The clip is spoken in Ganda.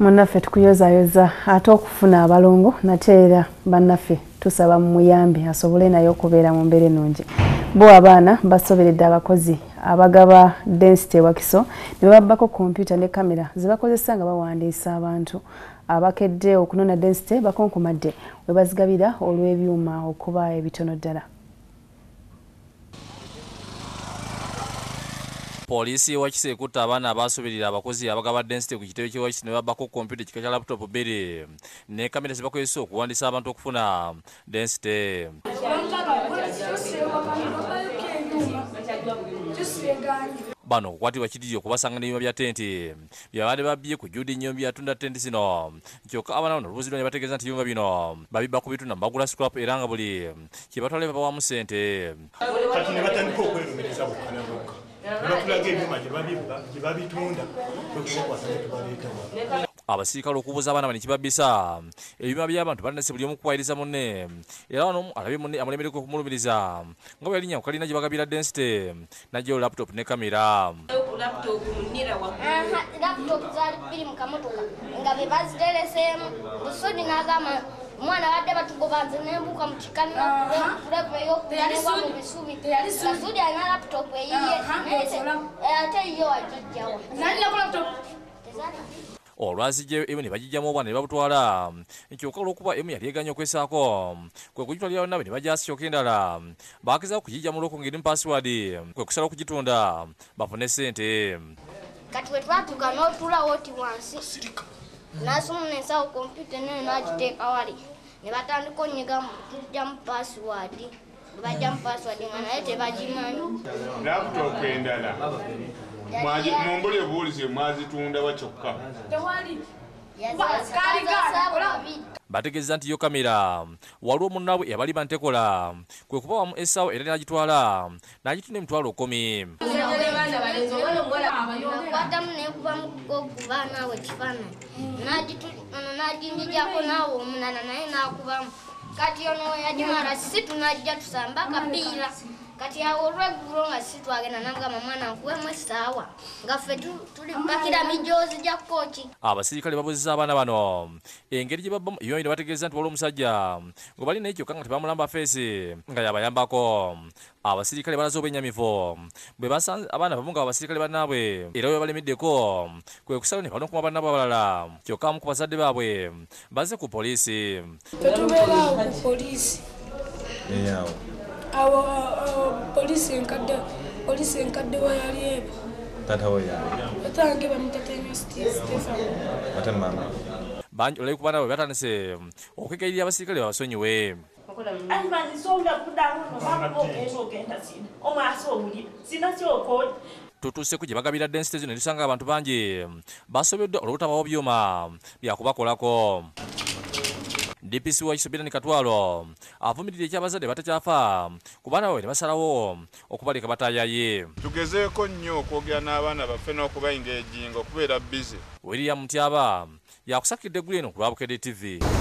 munaffe tukuyozayoza ate okufuna abalongo nate era bannaffe tusaba mumuyambi asobole naye okubeera mu mbeera enungi bo abaana basoberedde abakozi abagaba density ewakiso ne babbako kompyuta ne kamera zebakozesa nga bawandiisa abantu abakedde okunona density bakonkomadde webazigabira olw'ebyuma okuba ebitono ddala poliisi yewakisa ekutta abaana abasuubirira abakozi abagaba density ku kitebe kyewakisa ne babako kompyuta ekika kya laputopu bbiri ne kamera zibakozesa okuwandisa abantu okufuna density bano okukwatibwa kidiyo okubasanga nebima bya tenti byabaali babye ku judi nyombi yatunda tenti zino kyokka abaana bano olubuzi lwa nebategeeza nti ebyuma bino babibba ku bituna mubagula scrap era nga buli kyebatwale babawamu sente kati nebatandika okwerumiriza bukanabuka abasirikale okubuuza abaana bani kibabisa ebyuma byabantu balinase buli omu kukwayiriza munne era wano alabye munne amulemereko okumulumiriza nga bwealinya kukalina gye bagabira densite najyo laputopu ne kamera laputopu zaali bbiri mukamotoka nga bebazideresemu busudi nagamba umwana wadde batugobanze nembuka mukikamio okulepeyo kuanewamu bisubi kasudi alina laptop eyiye eh, ate iyo wajijjawa olwazijja oh, emu ne bagijjamu obwana ne babutwala kyokka olwokuba emu yali eganya okwesaako kwe kugitwalira yonna be ne bajasyoka endala bagezaako kugijja mu lwokunga eri mupasswad kwe kusala okugitunda bafune sente kati we twatuka n'otulawo oti wansi nasomunesa ku kompyuta neyo nagiteeka wali nebatandika onyiga tujja mu paswadi bajja mu paswadi nga naye tebagimanyi laptop endala mumbulye buwulize mwazitundawa kyokka bategeeza nti yo kamera waliwo munnabwe eyabaliba ntekola kwe kubawamu essaawo era n'agitwala n'agituna emitwalo okkomi Adamu ne Eva mukokuva nawe kifana. Mm. Naji tuno naji njija ko nawo munana naye nakuva. Kati ono yajimara situ naji tusamba kapira. Mm -hmm. kati awo olweggulo nga si twagenda nagamba mwana nkuwemu essaawa ngaffe tuli mpakira mijoozi gya kkooki abasirikale ah, babuzza abaana bano engeri gyebabayoyina bategeeza nti wali omusajja ngo bali naye kyokka nga tebamulamba feesi nga yabayambako abasirikale ah, balaze obwenyamivu bwe abaana bamu nga abasirikale bannaabwe era bwe balemiddeko kwe kusalo ne balonkuma bannaabwe abalala kyokka amu ku bazadde baabwe baze ku poliisi tetubeerawo ku poliisi awo polisi enkadde polisi enkadde we yali ebo taata we yali atange bamutatenya stefan ate mama banji olabi kubana bwe batandise okwegayirira abasirikale babasonyiwe tutuuse ku gye bagabira densite zino ne tusanga abantu bangi um, basobeddwa olw'obutabawo byuma um, byakubakolako dpc wa kisobirani katwalo avumiridde ekyabazadde batakyafa kubaana bawe ne basalawo okubaleka batayaye tugezeeko nnyo okwogera n'abaana baffe n'okubayinga ejjinga okubeera bizi william tyaba yakusakiridde gulen okulwabukede tv